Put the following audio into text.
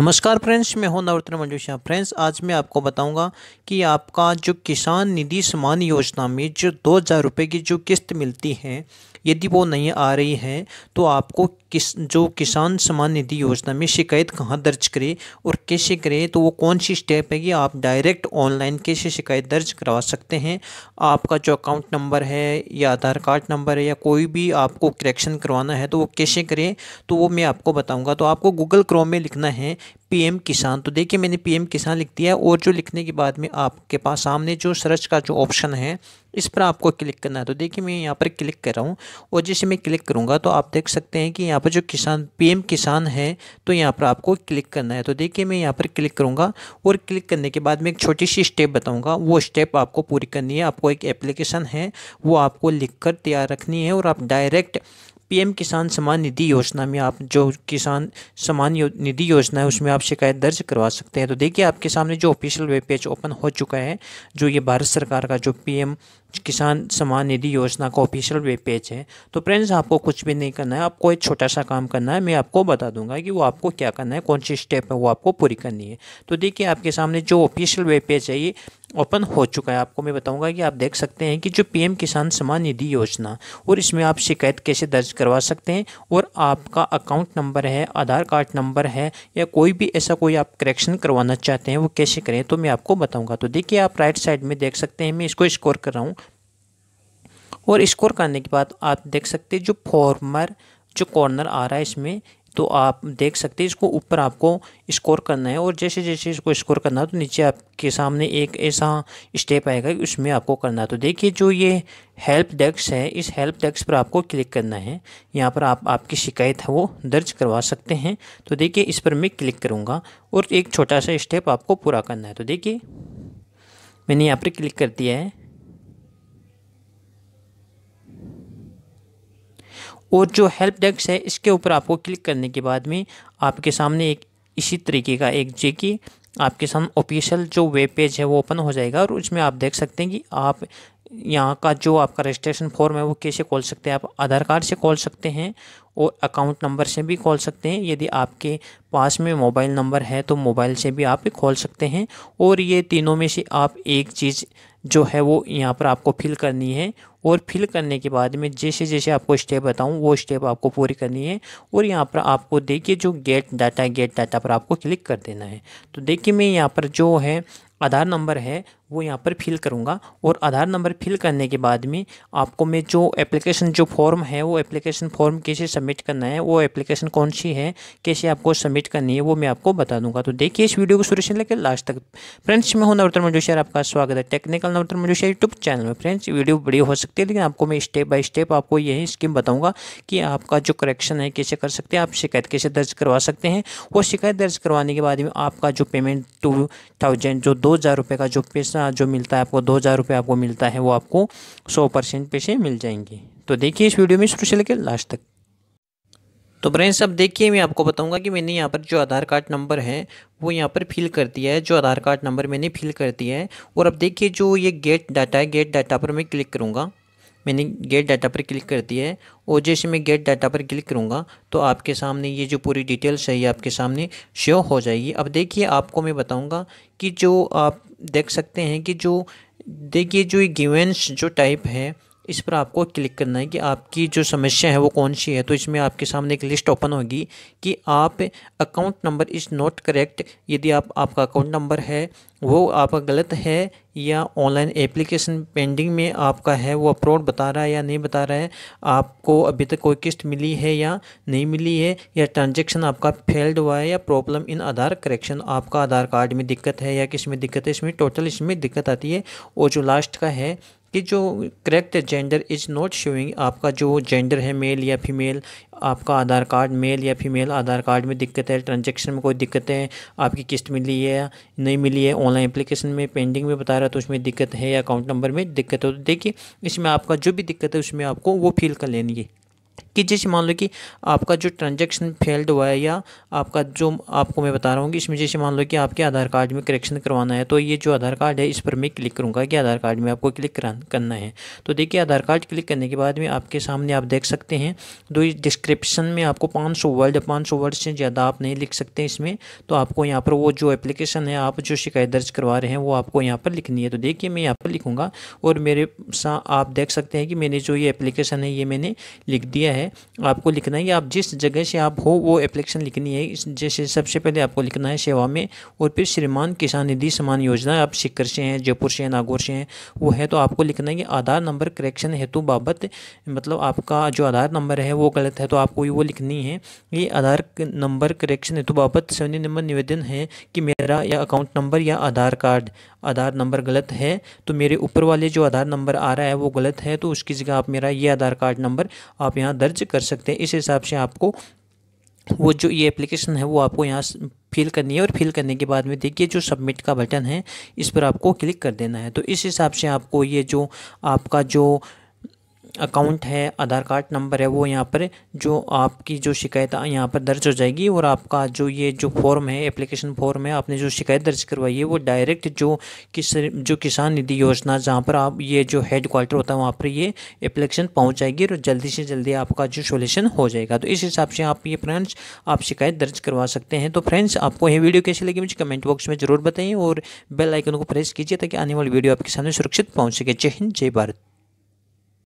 नमस्कार फ्रेंड्स मैं हूं नवरत्न मंजूषा फ्रेंड्स आज मैं आपको बताऊंगा कि आपका जो किसान निधि समान योजना में जो दो हज़ार रुपये की जो किस्त मिलती है यदि वो नहीं आ रही है तो आपको किस जो किसान सम्मान निधि योजना में शिकायत कहाँ दर्ज करें और कैसे करें तो वो कौन सी स्टेप है कि आप डायरेक्ट ऑनलाइन कैसे शिकायत दर्ज करवा सकते हैं आपका जो अकाउंट नंबर है या आधार कार्ड नंबर है या कोई भी आपको करेक्शन करवाना है तो वो कैसे करें तो वो मैं आपको बताऊँगा तो आपको गूगल क्रोम में लिखना है पीएम किसान तो देखिए मैंने पीएम किसान लिख दिया और जो लिखने के बाद में आपके पास सामने जो सर्च का जो ऑप्शन है इस पर आपको क्लिक करना है तो देखिए मैं यहाँ पर क्लिक कर रहा हूँ और जैसे मैं क्लिक करूँगा तो आप देख सकते हैं कि यहाँ पर जो किसान पीएम किसान है तो यहाँ पर आपको क्लिक करना है तो देखिए मैं यहाँ पर क्लिक करूँगा और क्लिक करने के बाद मैं एक छोटी सी स्टेप बताऊँगा वो स्टेप आपको पूरी करनी है आपको एक एप्लीकेशन है वो आपको लिख कर तैयार रखनी है और आप डायरेक्ट पीएम किसान सम्मान निधि योजना में आप जो किसान सम्मान निधि योजना है उसमें आप शिकायत दर्ज करवा सकते हैं तो देखिए आपके सामने जो ऑफिशियल वेब पेज ओपन हो चुका है जो ये भारत सरकार का जो पीएम किसान सम्मान निधि योजना का ऑफिशियल वेब पेज है तो फ्रेंड्स आपको कुछ भी नहीं करना है आपको एक छोटा सा काम करना है मैं आपको बता दूंगा कि वो आपको क्या करना है कौन सी स्टेप है वो आपको पूरी करनी है तो देखिए आपके सामने जो ऑफिशियल वेब पेज है ये ओपन हो चुका है आपको मैं बताऊंगा कि आप देख सकते हैं कि जो पीएम किसान सम्मान निधि योजना और इसमें आप शिकायत कैसे दर्ज करवा सकते हैं और आपका अकाउंट नंबर है आधार कार्ड नंबर है या कोई भी ऐसा कोई आप करेक्शन करवाना चाहते हैं वो कैसे करें तो मैं आपको बताऊँगा तो देखिए आप राइट साइड में देख सकते हैं मैं इसको स्कोर कर रहा हूँ और स्कोर करने के बाद आप देख सकते हैं जो फॉर्मर जो कॉर्नर आ रहा है इसमें तो आप देख सकते हैं इसको ऊपर आपको स्कोर करना है और जैसे जैसे इसको स्कोर करना है तो नीचे आपके सामने एक ऐसा स्टेप आएगा कि उसमें आपको करना है तो देखिए जो ये हेल्प डेस्क है इस हेल्प डेस्क पर आपको क्लिक करना है यहाँ पर आप आपकी शिकायत है वो दर्ज करवा सकते हैं तो देखिए इस पर मैं क्लिक करूँगा और एक छोटा सा स्टेप आपको पूरा करना है तो देखिए मैंने यहाँ पर क्लिक कर दिया है और जो हेल्प डेस्क है इसके ऊपर आपको क्लिक करने के बाद में आपके सामने एक इसी तरीके का एक जे की आपके सामने ऑफिशियल जो वेब पेज है वो ओपन हो जाएगा और उसमें आप देख सकते हैं कि आप यहाँ का जो आपका रजिस्ट्रेशन फॉर्म है वो कैसे खोल सकते हैं आप आधार कार्ड से खोल सकते हैं और अकाउंट नंबर से भी खोल सकते हैं यदि आपके पास में मोबाइल नंबर है तो मोबाइल से भी आप खोल सकते हैं और ये तीनों में से आप एक चीज़ जो है वो यहाँ पर आपको फिल करनी है और फिल करने के बाद में जैसे जैसे आपको स्टेप बताऊँ वो स्टेप आपको पूरी करनी है और यहाँ पर आपको देखिए जो गेट डाटा गेट डाटा पर आपको क्लिक कर देना है तो देखिए मैं यहाँ पर जो है आधार नंबर है वो यहाँ पर फिल करूँगा और आधार नंबर फिल करने के बाद में आपको मैं जो एप्लीकेशन जो फॉर्म है वो एप्लीकेशन फॉर्म कैसे सबमिट करना है वो एप्लीकेशन कौन सी है कैसे आपको सबमिट करनी है वो मैं आपको बता दूंगा तो देखिए इस वीडियो को शुरू से लेकर लास्ट तक फ्रेंड्स मैं हूँ नवतर मंजूशर आपका स्वागत है technical Navtar Manjushar YouTube channel में फ्रेंड्स वीडियो बड़ी हो सकती है लेकिन आपको मैं स्टेप बाई स्टेप आपको यही स्कीम बताऊँगा कि आपका जो करेक्शन है कैसे कर सकते हैं आप शिकायत कैसे दर्ज करवा सकते हैं वो शिकायत दर्ज करवाने के बाद में आपका जो पेमेंट टू थाउजेंड जो दो हज़ार रुपये का जो पैसा पैसा जो मिलता है आपको दो हज़ार रुपये आपको मिलता है वो आपको सौ परसेंट पैसे मिल जाएंगे तो देखिए इस वीडियो में शुरू से लेकर लास्ट तक तो फ्रेंड्स अब देखिए मैं आपको बताऊंगा कि मैंने यहाँ पर जो आधार कार्ड नंबर है वो यहाँ पर फिल कर दिया है जो आधार कार्ड नंबर मैंने फिल कर दिया है और अब देखिए जो ये गेट डाटा है गेट डाटा पर मैं क्लिक करूँगा मैंने गेट डाटा पर क्लिक कर दिया है और जैसे मैं गेट डाटा पर क्लिक करूँगा तो आपके सामने ये जो पूरी डिटेल्स है ये आपके सामने शो हो जाएगी अब देखिए आपको मैं बताऊँगा कि जो आप देख सकते हैं कि जो देखिए जो गिवेंस जो टाइप है इस पर आपको क्लिक करना है कि आपकी जो समस्या है वो कौन सी है तो इसमें आपके सामने एक लिस्ट ओपन होगी कि आप account number is not correct यदि आप आपका अकाउंट नंबर है वो आपका गलत है या ऑनलाइन एप्लीकेशन पेंडिंग में आपका है वो अपलोड बता रहा है या नहीं बता रहा है आपको अभी तक कोई किस्त मिली है या नहीं मिली है या ट्रांजेक्शन आपका फेल्ड हुआ है या प्रॉब्लम इन आधार करेक्शन आपका आधार कार्ड में दिक्कत है या किस में दिक्कत है इसमें टोटल इसमें दिक्कत आती है और जो लास्ट का है कि जो correct gender is not showing आपका जो जेंडर है मेल या फीमेल आपका आधार कार्ड मेल या फीमेल आधार कार्ड में दिक्कत है ट्रांजेक्शन में कोई दिक्कत है आपकी किस्त मिली है या नहीं मिली है ऑनलाइन एप्लीकेशन में पेंडिंग में बता रहा है तो उसमें दिक्कत है या अकाउंट नंबर में दिक्कत हो तो देखिए इसमें आपका जो भी दिक्कत है उसमें आपको वो फील कर लेंगे कि जैसे मान लो कि आपका जो ट्रांजेक्शन फेल्ड हुआ है या आपका जो आपको मैं बता रहा हूँ कि इसमें जैसे मान लो कि आपके आधार कार्ड में करेक्शन करवाना है तो ये जो आधार कार्ड है इस पर मैं क्लिक करूँगा कि आधार कार्ड में आपको क्लिक करना है तो देखिए आधार कार्ड क्लिक करने के बाद में आपके सामने आप देख सकते हैं तो डिस्क्रिप्शन में आपको पाँच वर्ड पाँच वर्ड से ज़्यादा आप नहीं लिख सकते इसमें तो आपको यहाँ पर वो जो एप्लीकेशन है आप जो शिकायत दर्ज करवा रहे हैं वो आपको यहाँ पर लिखनी है तो देखिए मैं यहाँ पर लिखूँगा और मेरे सा आप देख सकते हैं कि मैंने जो ये एप्लीकेशन है ये मैंने लिख दिया है आपको लिखना है कि आप जिस जगह से आप हो वो एप्लीकेशन लिखनी है जैसे सबसे पहले आपको लिखना है सेवा में और फिर श्रीमान किसान निधि समान योजना आप सिक्कर से हैं जयपुर से हैं नागौर से हैं वो है तो आपको लिखना है कि आधार नंबर करेक्शन हेतु बाबत मतलब आपका जो आधार नंबर है वो गलत है तो आपको वो लिखनी है ये आधार नंबर करेक्शन हेतु बाबत सैन्य नंबर निवेदन है कि मेरा या अकाउंट नंबर या आधार कार्ड आधार नंबर गलत है तो मेरे ऊपर वाले जो आधार नंबर आ रहा है वो गलत है तो उसकी जगह आप मेरा ये आधार कार्ड नंबर आप यहाँ दर्ज दर्ज कर सकते हैं इस हिसाब से आपको वो जो ये एप्लीकेशन है वो आपको यहाँ फिल करनी है और फिल करने के बाद में देखिए जो सबमिट का बटन है इस पर आपको क्लिक कर देना है तो इस हिसाब से आपको ये जो आपका जो अकाउंट है आधार कार्ड नंबर है वो यहाँ पर जो आपकी जो शिकायत यहाँ पर दर्ज हो जाएगी और आपका जो ये जो फॉर्म है एप्लीकेशन फॉर्म है आपने जो शिकायत दर्ज करवाई है वो डायरेक्ट जो किस जो किसान निधि योजना जहाँ पर आप ये जो हेड क्वार्टर होता है वहाँ पर ये एप्लीकेशन पहुँच जाएगी और जल्दी से जल्दी आपका जो सोल्यूशन हो जाएगा तो इस हिसाब से आप ये फ्रेंड्स आप शिकायत दर्ज करवा सकते हैं तो फ्रेंड्स आपको ये वीडियो कैसी लगी मुझे कमेंट बॉक्स में ज़रूर बताइए और बेल आइकन को प्रेस कीजिए ताकि आने वाली वीडियो आपके सामने सुरक्षित पहुँच सके जय हिंद जय भारत